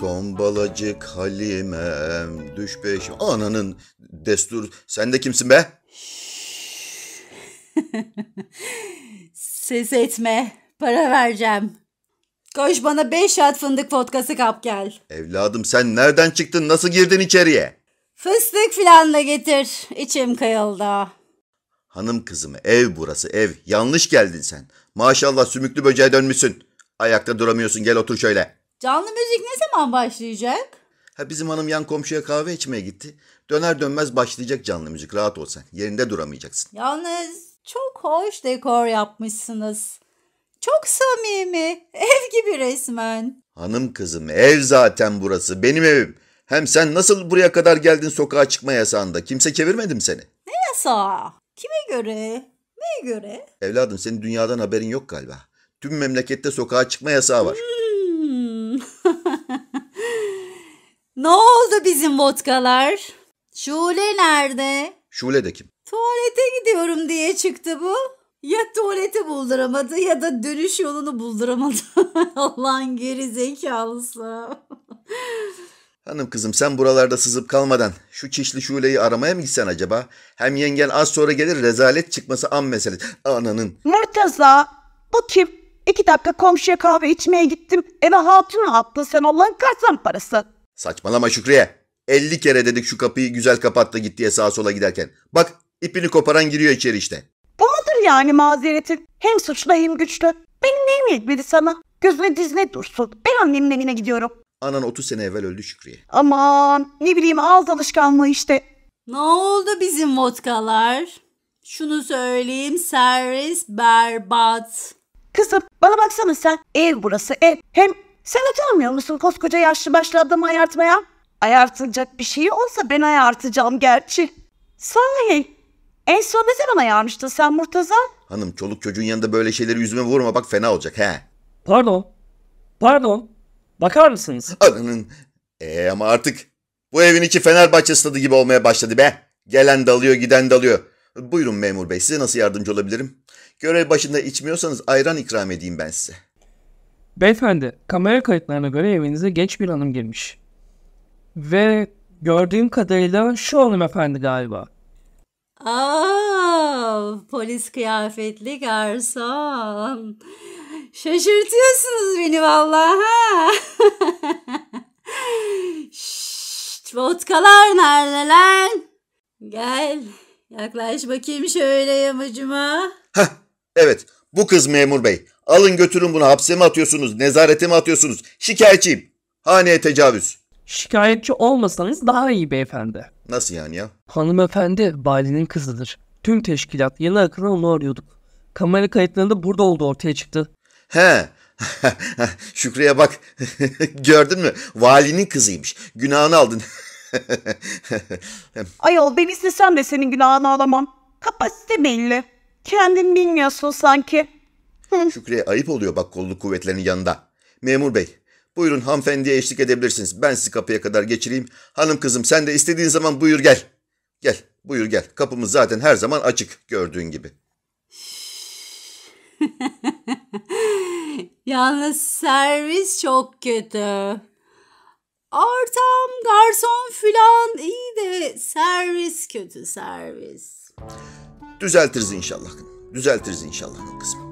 Tombalacık Halimem düş peşim. Ananın destur. Sen de kimsin be? Ses etme. Para vereceğim. Koş bana beş şat fındık vodkası kap gel. Evladım sen nereden çıktın? Nasıl girdin içeriye? Fıstık filan da getir. içim kayıldı. Hanım kızım ev burası ev. Yanlış geldin sen. Maşallah sümüklü böceğe dönmüşsün. Ayakta duramıyorsun gel otur şöyle. Canlı müzik ne zaman başlayacak? Ha bizim hanım yan komşuya kahve içmeye gitti. Döner dönmez başlayacak canlı müzik. Rahat ol sen. Yerinde duramayacaksın. Yalnız çok hoş dekor yapmışsınız. Çok samimi. Ev gibi resmen. Hanım kızım ev zaten burası. Benim evim. Hem sen nasıl buraya kadar geldin sokağa çıkma yasağında? Kimse çevirmedi mi seni? Ne yasağı? Kime göre? Neye göre? Evladım senin dünyadan haberin yok galiba. Tüm memlekette sokağa çıkma yasağı var. Hmm. Ne oldu bizim vodkalar? Şule nerede? Şule de kim? Tuvalete gidiyorum diye çıktı bu. Ya tuvaleti bulduramadı ya da dönüş yolunu bulduramadı. Allah'ın geri zekalısı. Hanım kızım sen buralarda sızıp kalmadan şu çişli şuleyi aramaya mı gitsen acaba? Hem yengen az sonra gelir rezalet çıkması an meselesi. Ananın. Murtaza bu kim? İki dakika komşuya kahve içmeye gittim. Eve hatun attın sen Allah'ın kaçsan parası. Saçmalama Şükriye. 50 kere dedik şu kapıyı güzel kapattı da sağa sola giderken. Bak ipini koparan giriyor içeri işte. Bu mudur yani mazeretin? Hem suçlu hem güçlü. Benim neyim yetmedi sana? Gözüne dizine dursun. Ben annemin evine gidiyorum. Anan 30 sene evvel öldü Şükriye. Aman ne bileyim ağız alışkanlığı işte. Ne oldu bizim vodkalar? Şunu söyleyeyim servis berbat. Kızım bana baksana sen. Ev burası ev. Hem sen utanmıyor musun koskoca yaşlı başlı adamı ayartmaya? Ayartılacak bir şey olsa ben ayartacağım gerçi. Sahi. En son ne zaman ayarmıştın sen Murtaza? Hanım çoluk çocuğun yanında böyle şeyleri yüzüme vurma bak fena olacak he. Pardon. Pardon. Bakar mısınız? Ananın. Ee ama artık bu evin içi Fenerbahçe stadı gibi olmaya başladı be. Gelen dalıyor giden dalıyor. Buyurun memur bey size nasıl yardımcı olabilirim? Görev başında içmiyorsanız ayran ikram edeyim ben size. Beyefendi, kamera kayıtlarına göre evinize genç bir hanım girmiş. Ve gördüğüm kadarıyla şu hanımefendi galiba. Aa, polis kıyafetli garson. Şaşırtıyorsunuz beni vallahi Şşşt, vodkalar nerede lan? Gel, yaklaş bakayım şöyle yamacıma. Hah, evet. Bu kız memur bey. Alın götürün bunu hapse mi atıyorsunuz, nezarete mi atıyorsunuz? Şikayetçiyim. Haneye tecavüz. Şikayetçi olmasanız daha iyi beyefendi. Nasıl yani ya? Hanımefendi valinin kızıdır. Tüm teşkilat yeni akına onu arıyorduk. Kamera kayıtlarında burada oldu ortaya çıktı. He. Şükrü'ye bak. Gördün mü? Valinin kızıymış. Günahını aldın. Ayol ben istesem de senin günahını alamam. Kapasite belli. Kendin bilmiyorsun sanki. Şükrü'ye ayıp oluyor bak kolluk kuvvetlerinin yanında. Memur bey, buyurun hanımefendiye eşlik edebilirsiniz. Ben sizi kapıya kadar geçireyim. Hanım kızım sen de istediğin zaman buyur gel. Gel, buyur gel. Kapımız zaten her zaman açık gördüğün gibi. Yalnız servis çok kötü. Ortam, garson filan iyi de servis kötü servis. Düzeltiriz inşallah. Düzeltiriz inşallah kızım.